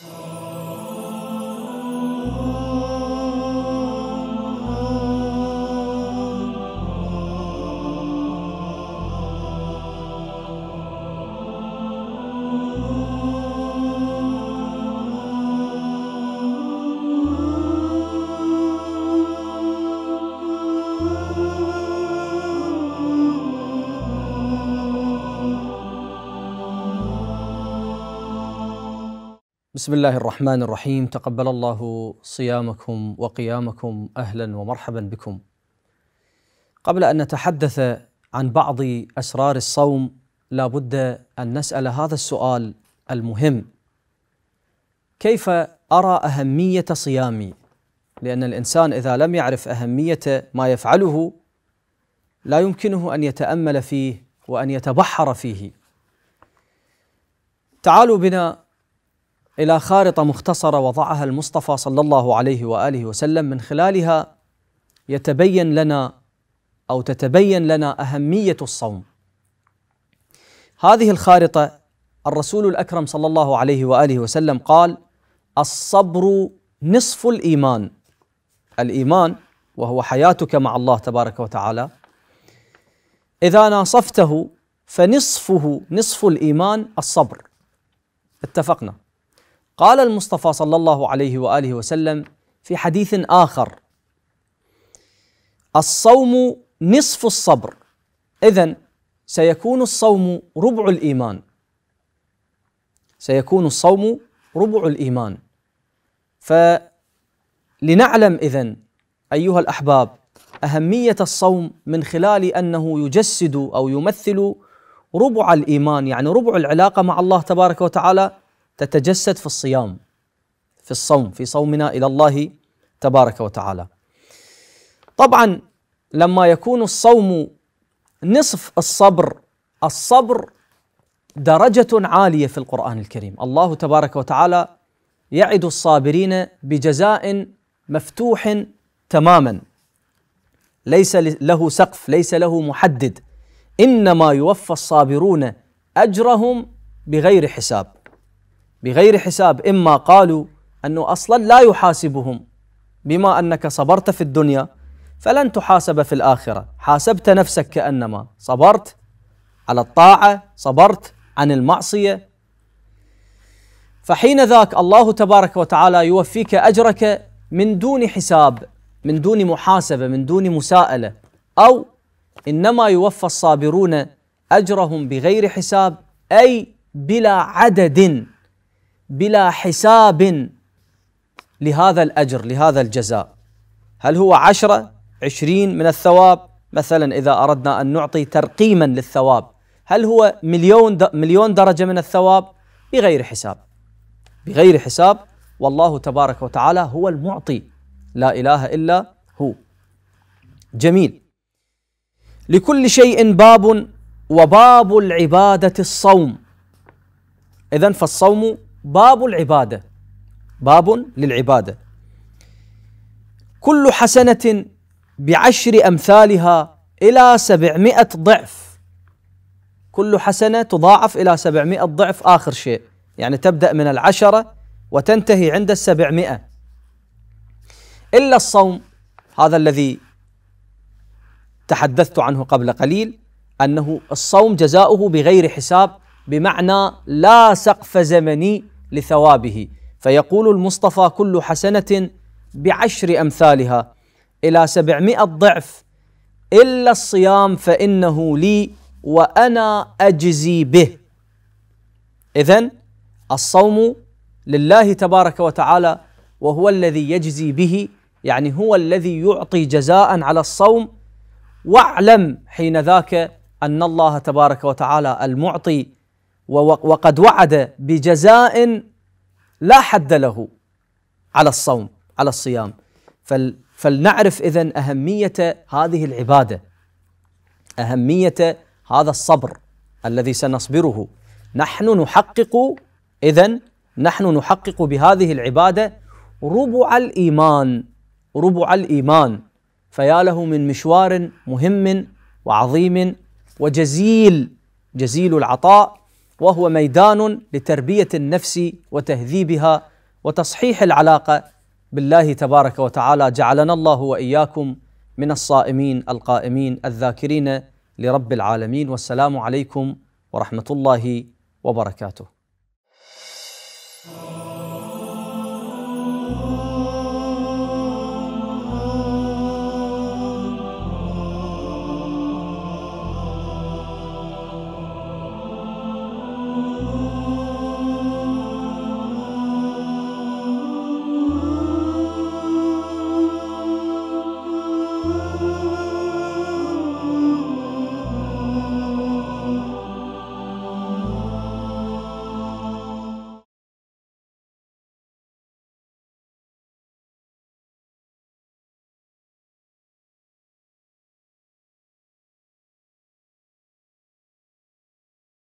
Oh. بسم الله الرحمن الرحيم تقبل الله صيامكم وقيامكم اهلا ومرحبا بكم. قبل ان نتحدث عن بعض اسرار الصوم لا بد ان نسال هذا السؤال المهم كيف ارى اهميه صيامي؟ لان الانسان اذا لم يعرف اهميه ما يفعله لا يمكنه ان يتامل فيه وان يتبحر فيه. تعالوا بنا إلى خارطة مختصرة وضعها المصطفى صلى الله عليه وآله وسلم من خلالها يتبين لنا أو تتبين لنا أهمية الصوم هذه الخارطة الرسول الأكرم صلى الله عليه وآله وسلم قال الصبر نصف الإيمان الإيمان وهو حياتك مع الله تبارك وتعالى إذا ناصفته فنصفه نصف الإيمان الصبر اتفقنا قال المصطفى صلى الله عليه واله وسلم في حديث اخر الصوم نصف الصبر اذا سيكون الصوم ربع الايمان سيكون الصوم ربع الايمان فلنعلم اذا ايها الاحباب اهميه الصوم من خلال انه يجسد او يمثل ربع الايمان يعني ربع العلاقه مع الله تبارك وتعالى تتجسد في الصيام في الصوم في صومنا الى الله تبارك وتعالى. طبعا لما يكون الصوم نصف الصبر الصبر درجة عالية في القرآن الكريم، الله تبارك وتعالى يعد الصابرين بجزاء مفتوح تماما ليس له سقف، ليس له محدد، انما يوفى الصابرون اجرهم بغير حساب. بغير حساب إما قالوا أنه أصلا لا يحاسبهم بما أنك صبرت في الدنيا فلن تحاسب في الآخرة حاسبت نفسك كأنما صبرت على الطاعة صبرت عن المعصية فحين ذاك الله تبارك وتعالى يوفيك أجرك من دون حساب من دون محاسبة من دون مساءلة أو إنما يوفى الصابرون أجرهم بغير حساب أي بلا عدد بلا حساب لهذا الأجر لهذا الجزاء هل هو عشرة عشرين من الثواب مثلا إذا أردنا أن نعطي ترقيما للثواب هل هو مليون مليون درجة من الثواب بغير حساب بغير حساب والله تبارك وتعالى هو المعطي لا إله إلا هو جميل لكل شيء باب وباب العبادة الصوم إذا فالصوم باب العباده باب للعباده كل حسنه بعشر امثالها الى سبعمائه ضعف كل حسنه تضاعف الى سبعمائه ضعف اخر شيء يعني تبدا من العشره وتنتهي عند السبعمائه الا الصوم هذا الذي تحدثت عنه قبل قليل انه الصوم جزاؤه بغير حساب بمعنى لا سقف زمني لثوابه فيقول المصطفى كل حسنة بعشر أمثالها إلى سبعمائة ضعف إلا الصيام فإنه لي وأنا أجزي به إذا الصوم لله تبارك وتعالى وهو الذي يجزي به يعني هو الذي يعطي جزاء على الصوم واعلم حين ذاك أن الله تبارك وتعالى المعطي وقد وعد بجزاء لا حد له على الصوم على الصيام فلنعرف اذا اهميه هذه العباده اهميه هذا الصبر الذي سنصبره نحن نحقق اذا نحن نحقق بهذه العباده ربع الايمان ربع الايمان فيا له من مشوار مهم وعظيم وجزيل جزيل العطاء وهو ميدان لتربيه النفس وتهذيبها وتصحيح العلاقه بالله تبارك وتعالى جعلنا الله واياكم من الصائمين القائمين الذاكرين لرب العالمين والسلام عليكم ورحمه الله وبركاته. Oh.